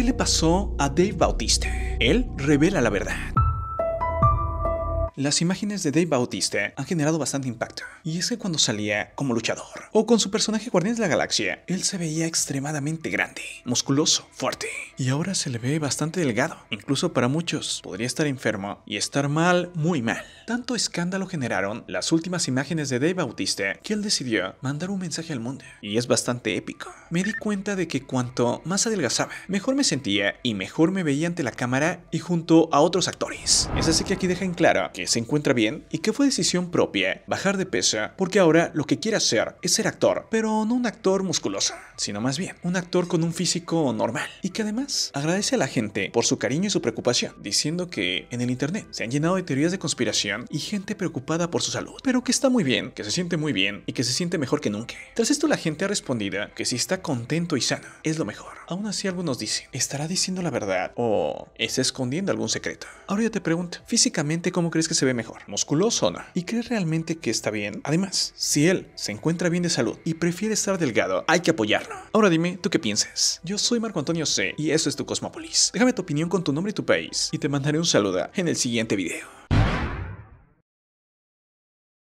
¿Qué le pasó a Dave Bautista? Él revela la verdad. Las imágenes de Dave Bautista han generado bastante impacto, y es que cuando salía como luchador o con su personaje Guardianes de la Galaxia, él se veía extremadamente grande, musculoso, fuerte, y ahora se le ve bastante delgado, incluso para muchos podría estar enfermo y estar mal, muy mal. Tanto escándalo generaron las últimas imágenes de Dave Bautista que él decidió mandar un mensaje al mundo, y es bastante épico. Me di cuenta de que cuanto más adelgazaba, mejor me sentía y mejor me veía ante la cámara y junto a otros actores. Es así que aquí deja claro que se encuentra bien y que fue decisión propia bajar de peso porque ahora lo que quiere hacer es ser actor, pero no un actor musculoso, sino más bien un actor con un físico normal y que además agradece a la gente por su cariño y su preocupación, diciendo que en el internet se han llenado de teorías de conspiración y gente preocupada por su salud, pero que está muy bien, que se siente muy bien y que se siente mejor que nunca. Tras esto la gente ha respondido que si está contento y sano es lo mejor. Aún así algunos dicen, ¿estará diciendo la verdad o está escondiendo algún secreto? Ahora yo te pregunto, físicamente ¿cómo crees se ve mejor, musculoso o no, y cree realmente que está bien. Además, si él se encuentra bien de salud y prefiere estar delgado, hay que apoyarlo. Ahora dime, ¿tú qué piensas? Yo soy Marco Antonio C y eso es tu Cosmopolis. Déjame tu opinión con tu nombre y tu país y te mandaré un saludo en el siguiente video.